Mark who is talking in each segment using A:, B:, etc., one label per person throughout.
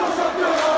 A: Vamos campeonato!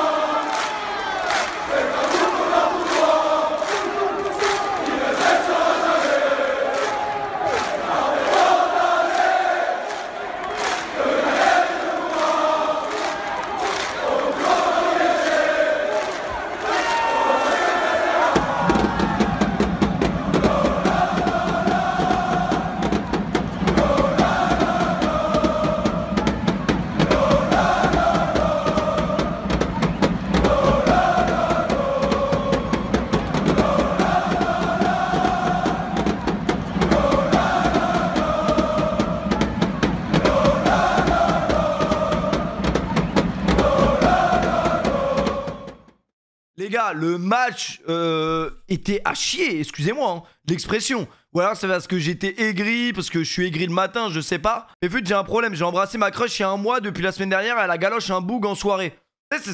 A: Les gars, le match euh, était à chier, excusez-moi hein, l'expression. Ou alors c'est parce que j'étais aigri, parce que je suis aigri le matin, je sais pas. Mais vu j'ai un problème, j'ai embrassé ma crush il y a un mois, depuis la semaine dernière, elle a galoche un boug en soirée.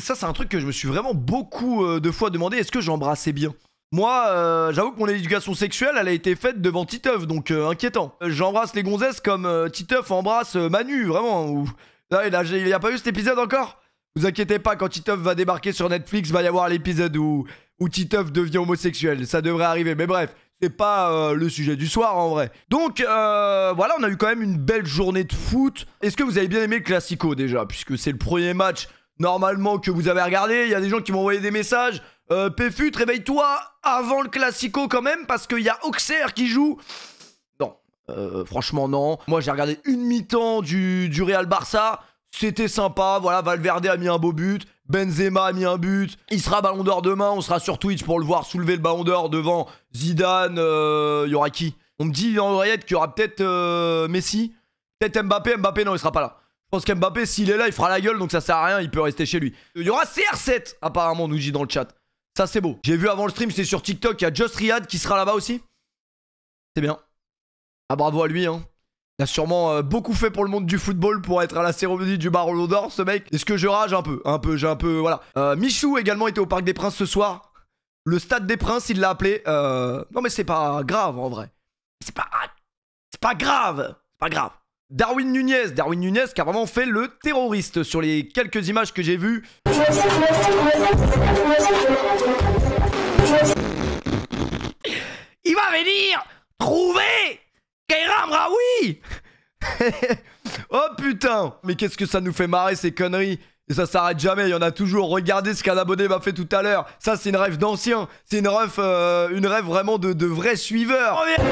A: Ça, c'est un truc que je me suis vraiment beaucoup euh, de fois demandé, est-ce que j'embrassais bien moi, euh, j'avoue que mon éducation sexuelle, elle a été faite devant Titeuf, donc inquiétant. J'embrasse les gonzesses comme Titeuf embrasse Manu, vraiment. Ou... Là, il n'y a, pas eu cet épisode encore vous inquiétez pas, quand Titeuf va débarquer sur Netflix, va y avoir l'épisode où, où Titeuf devient homosexuel. Ça devrait arriver, mais bref, c'est pas euh, le sujet du soir en vrai. Donc euh, voilà, on a eu quand même une belle journée de foot. Est-ce que vous avez bien aimé le Classico déjà Puisque c'est le premier match normalement que vous avez regardé. Il y a des gens qui m'ont envoyé des messages. Euh, Péfut, réveille-toi avant le Classico quand même parce qu'il y a Auxerre qui joue. Non, euh, franchement non. Moi j'ai regardé une mi-temps du, du Real Barça. C'était sympa, voilà, Valverde a mis un beau but, Benzema a mis un but, il sera ballon d'or demain, on sera sur Twitch pour le voir soulever le ballon d'or devant Zidane, il euh, y aura qui On me dit en oreillette qu'il y aura peut-être euh, Messi, peut-être Mbappé, Mbappé non, il sera pas là. Je pense qu'Mbappé, s'il est là, il fera la gueule, donc ça sert à rien, il peut rester chez lui. Il euh, y aura CR7, apparemment, nous dit dans le chat. Ça, c'est beau. J'ai vu avant le stream, c'est sur TikTok, il y a Just Riyad qui sera là-bas aussi. C'est bien. Ah, bravo à lui, hein. Il a sûrement euh, beaucoup fait pour le monde du football pour être à la cérémonie du barreau d'Or, ce mec. Est-ce que je rage un peu Un peu, j'ai un peu, voilà. Euh, Michou également était au Parc des Princes ce soir. Le Stade des Princes, il l'a appelé. Euh, non mais c'est pas grave en vrai. C'est pas, c'est pas grave. C'est pas grave. Darwin Nunez, Darwin Nunez qui a vraiment fait le terroriste sur les quelques images que j'ai vues. Mais qu'est-ce que ça nous fait marrer ces conneries et ça s'arrête jamais, il y en a toujours. Regardez ce qu'un abonné m'a fait tout à l'heure. Ça, c'est une rêve d'ancien. C'est une rêve, euh, une rêve vraiment de, de vrais suiveurs. Oh,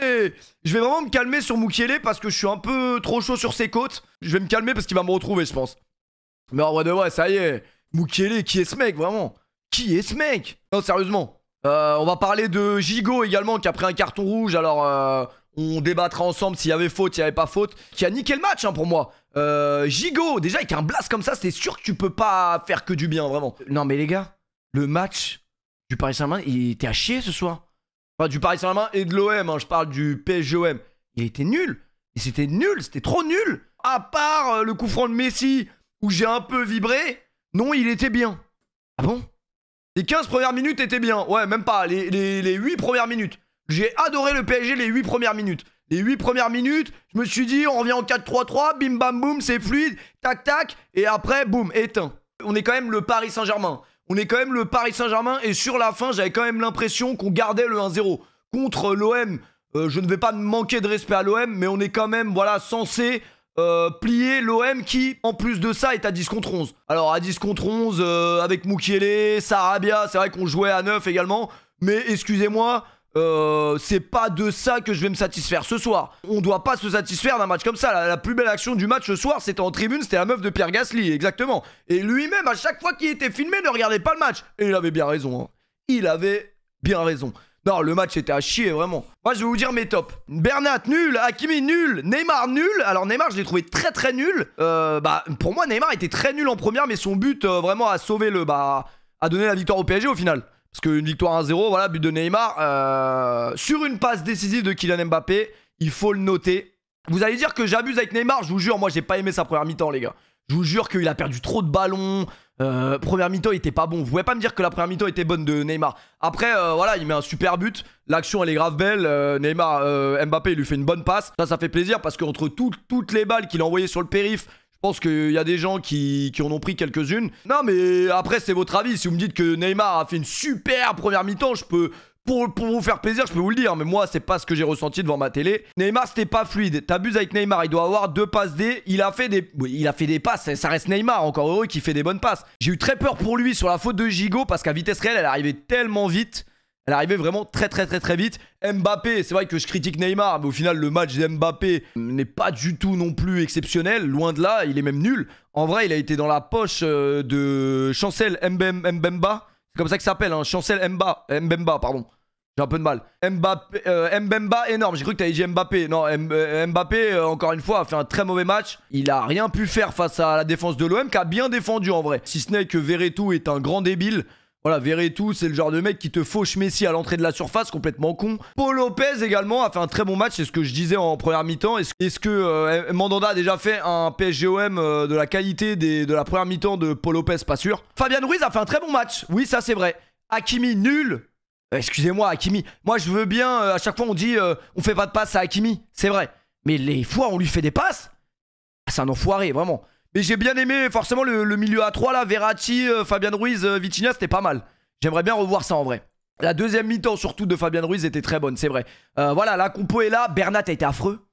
A: eh, je vais vraiment me calmer sur Moukielé parce que je suis un peu trop chaud sur ses côtes. Je vais me calmer parce qu'il va me retrouver, je pense. Mais en vrai de vrai, ça y est. Moukielé qui est ce mec, vraiment Qui est ce mec Non, sérieusement. Euh, on va parler de Gigo également qui a pris un carton rouge. Alors, euh, on débattra ensemble s'il y avait faute, s'il n'y avait pas faute. Qui a niqué le match hein, pour moi. Euh, Gigo, déjà avec un blast comme ça, c'est sûr que tu peux pas faire que du bien, vraiment. Non mais les gars, le match du Paris Saint-Germain, il était à chier ce soir. Enfin, du Paris Saint-Germain et de l'OM, hein, je parle du PSGOM. Il était nul. Et c'était nul, c'était trop nul. À part euh, le coup franc de Messi, où j'ai un peu vibré, non, il était bien. Ah bon Les 15 premières minutes étaient bien. Ouais, même pas, les, les 8 premières minutes. J'ai adoré le PSG les 8 premières minutes. Les 8 premières minutes, je me suis dit, on revient en 4-3-3, bim bam boum, c'est fluide, tac tac, et après, boum, éteint. On est quand même le Paris Saint-Germain. On est quand même le Paris Saint-Germain, et sur la fin, j'avais quand même l'impression qu'on gardait le 1-0. Contre l'OM, euh, je ne vais pas manquer de respect à l'OM, mais on est quand même, voilà, censé euh, plier l'OM qui, en plus de ça, est à 10 contre 11. Alors, à 10 contre 11, euh, avec Moukielé, Sarabia, c'est vrai qu'on jouait à 9 également, mais excusez-moi, euh, c'est pas de ça que je vais me satisfaire ce soir. On doit pas se satisfaire d'un match comme ça. La, plus belle action du match ce soir, c'était en tribune, c'était la meuf de Pierre Gasly, exactement. Et lui-même, à chaque fois qu'il était filmé, ne regardait pas le match. Et il avait bien raison. Hein. Il avait bien raison. Non, le match était à chier, vraiment. Moi, je vais vous dire mes tops. Bernat, nul. Hakimi, nul. Neymar, nul. Alors, Neymar, je l'ai trouvé très, très nul. Euh, bah, pour moi, Neymar était très nul en première, mais son but, euh, vraiment, a sauvé le... Bah, a donné la victoire au PSG, au final. Parce qu'une victoire 1 0, voilà, but de Neymar. Euh, sur une passe décisive de Kylian Mbappé, il faut le noter. Vous allez dire que j'abuse avec Neymar, je vous jure, moi j'ai pas aimé sa première mi-temps, les gars. Je vous jure qu'il a perdu trop de ballons. Euh, première mi-temps, il était pas bon. Vous pouvez pas me dire que la première mi-temps était bonne de Neymar. Après, euh, voilà, il met un super but. L'action, elle est grave belle. Neymar, Mbappé, il lui fait une bonne passe. Ça, ça fait plaisir parce qu'entre entre toutes les balles qu'il a envoyées sur le périph', je pense qu'il y a des gens qui, qui en ont pris quelques-unes. Non, mais après, c'est votre avis. Si vous me dites que Neymar a fait une super première mi-temps, je peux. Pour, vous faire plaisir, je peux vous le dire, mais moi, c'est pas ce que j'ai ressenti devant ma télé. Neymar, c'était pas fluide. T'abuses avec Neymar, il doit avoir deux passes D. Il a fait des, il a fait des passes, ça reste Neymar, encore heureux qui fait des bonnes passes. J'ai eu très peur pour lui sur la faute de Gigot parce qu'à vitesse réelle, elle arrivait tellement vite. Elle arrivait vraiment très très très très vite. Mbappé, c'est vrai que je critique Neymar, mais au final le match d'Mbappé n'est pas du tout non plus exceptionnel, loin de là, il est même nul. En vrai, il a été dans la poche euh, de Chancel Mbemba, c'est comme ça que ça s'appelle, hein. Chancel Mba, euh, Mbemba, pardon. J'ai un peu de mal. Euh, Mbemba, énorme. J'ai cru que avais dit Mbappé. Non, Mbappé, encore une fois, a fait un très mauvais match. Il a rien pu faire face à la défense de l'OM, qui a bien défendu en vrai. Si ce n'est que Verretou est un grand débile. Voilà, tout, c'est le genre de mec qui te fauche Messi à l'entrée de la surface, complètement con. Paul Lopez également a fait un très bon match, c'est ce que je disais en première mi-temps. Est-ce, que euh, Mandanda a déjà fait un PSGOM euh, de la qualité de la première mi-temps de Paul Lopez Pas sûr. Fabian Ruiz a fait un très bon match, oui, ça c'est vrai. Hakimi, nul. Euh, excusez-moi, Hakimi. Moi, je veux bien, à chaque fois on dit on fait pas de passe à Hakimi, c'est vrai. Mais les fois, on lui fait des passes, ah, c'est un enfoiré, vraiment. Mais j'ai bien aimé forcément le, milieu à 3 là, Verratti, euh, Fabian Ruiz, euh, Vitinha, c'était pas mal. J'aimerais bien revoir ça en vrai. La deuxième mi-temps surtout de Fabian Ruiz était très bonne, c'est vrai. Euh, voilà, la compo est là, Bernat a été affreux.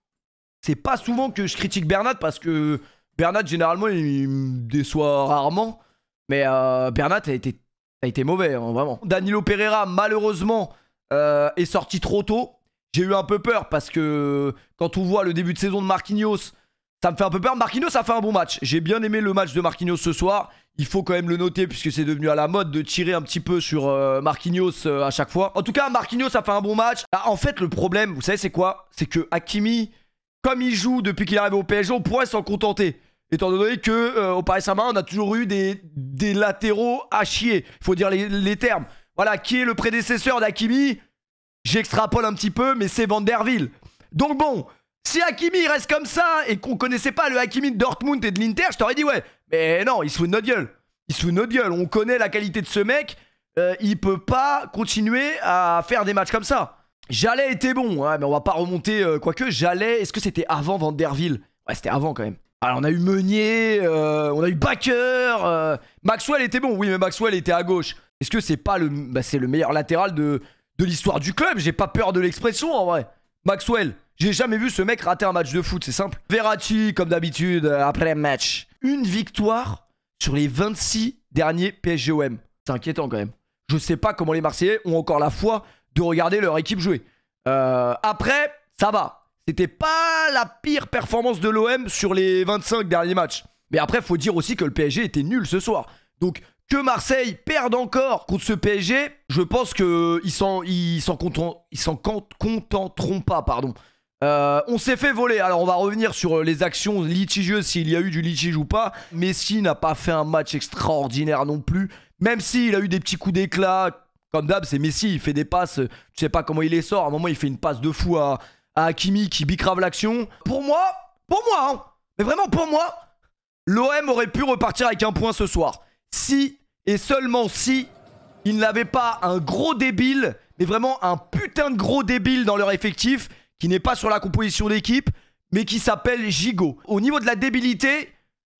A: C'est pas souvent que je critique Bernat parce que Bernat généralement il me déçoit rarement. Mais Bernat a été, a été mauvais, hein, vraiment. Danilo Pereira, malheureusement, est sorti trop tôt. J'ai eu un peu peur parce que quand on voit le début de saison de Marquinhos, ça me fait un peu peur. Marquinhos ça fait un bon match. J'ai bien aimé le match de Marquinhos ce soir. Il faut quand même le noter puisque c'est devenu à la mode de tirer un petit peu sur euh, Marquinhos euh, à chaque fois. En tout cas, Marquinhos ça fait un bon match. Ah, en fait, le problème, vous savez, c'est quoi C'est que Hakimi, comme il joue depuis qu'il est arrivé au PSG, on pourrait s'en contenter. Étant donné que euh, au Paris Saint-Germain, on a toujours eu des, latéraux à chier. Il faut dire les, termes. Voilà, qui est le prédécesseur d'Hakimi J'extrapole un petit peu, mais c'est Van Donc bon, si Hakimi reste comme ça et qu'on connaissait pas le Hakimi de Dortmund et de l'Inter, je t'aurais dit ouais. Mais non, il se fout de notre gueule. Il se fout de notre gueule. On connaît la qualité de ce mec. Il euh, il peut pas continuer à faire des matchs comme ça. Jallet était bon, ouais, hein, mais on va pas remonter. Euh, quoique, Jallet, est-ce que c'était avant Vanderville Ouais, c'était avant quand même. Alors, on a eu Meunier, euh, on a eu Baker. Maxwell était bon, oui, mais Maxwell était à gauche. Est-ce que c'est pas le, bah, le meilleur latéral de, de l'histoire du club J'ai pas peur de l'expression en vrai. Maxwell. J'ai jamais vu ce mec rater un match de foot, c'est simple. Verratti, comme d'habitude, euh, après match. Une victoire sur les 26 derniers PSGOM. C'est inquiétant quand même. Je sais pas comment les Marseillais ont encore la foi de regarder leur équipe jouer. Euh, après, ça va. C'était pas la pire performance de l'OM sur les 25 derniers matchs. Mais après, faut dire aussi que le PSG était nul ce soir. Donc, que Marseille perde encore contre ce PSG, je pense qu'ils s'en s'en contenteront pas, pardon. Euh, on s'est fait voler. Alors on va revenir sur euh, les actions litigieuses, s'il y a eu du litige ou pas. Messi n'a pas fait un match extraordinaire non plus. Même s'il a eu des petits coups d'éclat. Comme d'hab, c'est Messi, il fait des passes. je sais pas comment il les sort. À un moment, il fait une passe de fou à, à Hakimi qui bicrave l'action. Pour moi, pour moi, hein. mais vraiment pour moi, l'OM aurait pu repartir avec un point ce soir. Si et seulement si il n'avait pas un gros débile, mais vraiment un putain de gros débile dans leur effectif qui n'est pas sur la composition d'équipe, mais qui s'appelle Gigot. Au niveau de la débilité,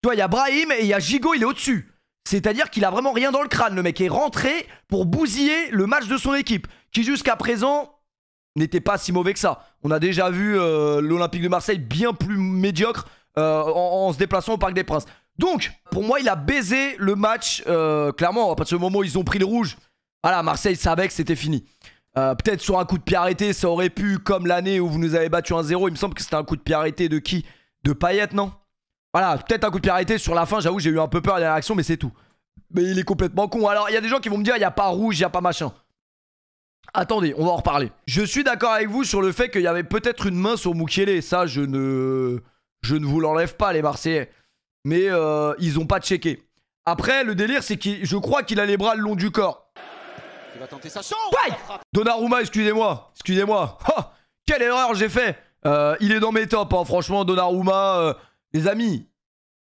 A: tu vois, il y a Brahim et il y a Gigot, il est au-dessus. C'est-à-dire qu'il a vraiment rien dans le crâne. Le mec est rentré pour bousiller le match de son équipe, qui jusqu'à présent n'était pas si mauvais que ça. On a déjà vu euh, l'Olympique de Marseille bien plus médiocre euh, en, se déplaçant au Parc des Princes. Donc, pour moi, il a baisé le match, euh, clairement, à partir du moment où ils ont pris le rouge. Voilà, Marseille savait que c'était fini. Euh, peut-être sur un coup de pied arrêté, ça aurait pu, comme l'année où vous nous avez battu un 0 il me semble que c'était un coup de pied de qui De Payet, non Voilà, peut-être un coup de pied sur la fin, j'avoue, j'ai eu un peu peur de la réaction, mais c'est tout. Mais il est complètement con. Alors, il y a des gens qui vont me dire, il n'y a pas rouge, il n'y a pas machin. Attendez, on va en reparler. Je suis d'accord avec vous sur le fait qu'il y avait peut-être une main sur Moukielé. Ça, je ne, je ne vous l'enlève pas, les Marseillais. Mais euh, ils n'ont pas checké. Après, le délire, c'est que je crois qu'il a les bras le long du corps. Il va tenter sa Donnarumma, excusez-moi, excusez-moi. quelle erreur j'ai fait. Euh, il est dans mes tops, hein. franchement, Donnarumma. Euh, les amis,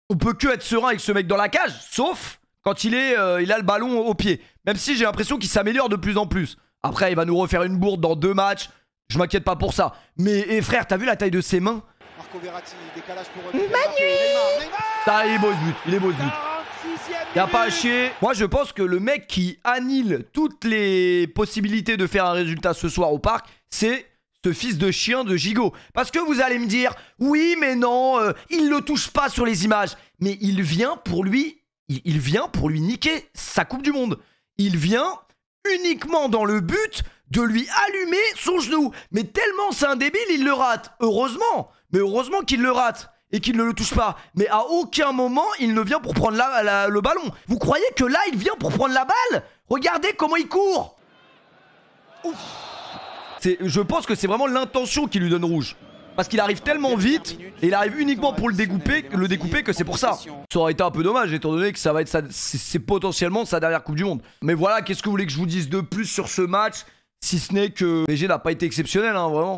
A: on peut que être serein avec ce mec dans la cage, sauf quand il est, euh, il a le ballon au pied. Même si j'ai l'impression qu'il s'améliore de plus en plus. Après, il va nous refaire une bourde dans deux matchs. Je m'inquiète pas pour ça. Mais et eh, frère, t'as vu la taille de ses mains Marco Verratti, décalage pour il est beau but, il est beau but. Y'a pas à chier. Moi, je pense que le mec qui annule toutes les possibilités de faire un résultat ce soir au parc, c'est ce fils de chien de gigot. Parce que vous allez me dire, oui, mais non, euh, il le touche pas sur les images. Mais il vient pour lui, il, il vient pour lui niquer sa Coupe du Monde. Il vient uniquement dans le but de lui allumer son genou. Mais tellement c'est un débile, il le rate. Heureusement, mais heureusement qu'il le rate et qu'il ne le touche pas. Mais à aucun moment, il ne vient pour prendre le ballon. Vous croyez que là, il vient pour prendre la balle Regardez comment il court Je pense que c'est vraiment l'intention qui lui donne rouge. Parce qu'il arrive tellement vite, et il arrive uniquement pour le découper, le découper que c'est pour ça. Ça aurait été un peu dommage, étant donné que ça va être c'est potentiellement sa dernière Coupe du Monde. Mais voilà, qu'est-ce que vous voulez que je vous dise de plus sur ce match si ce n'est que BG n'a pas été exceptionnel, hein, vraiment.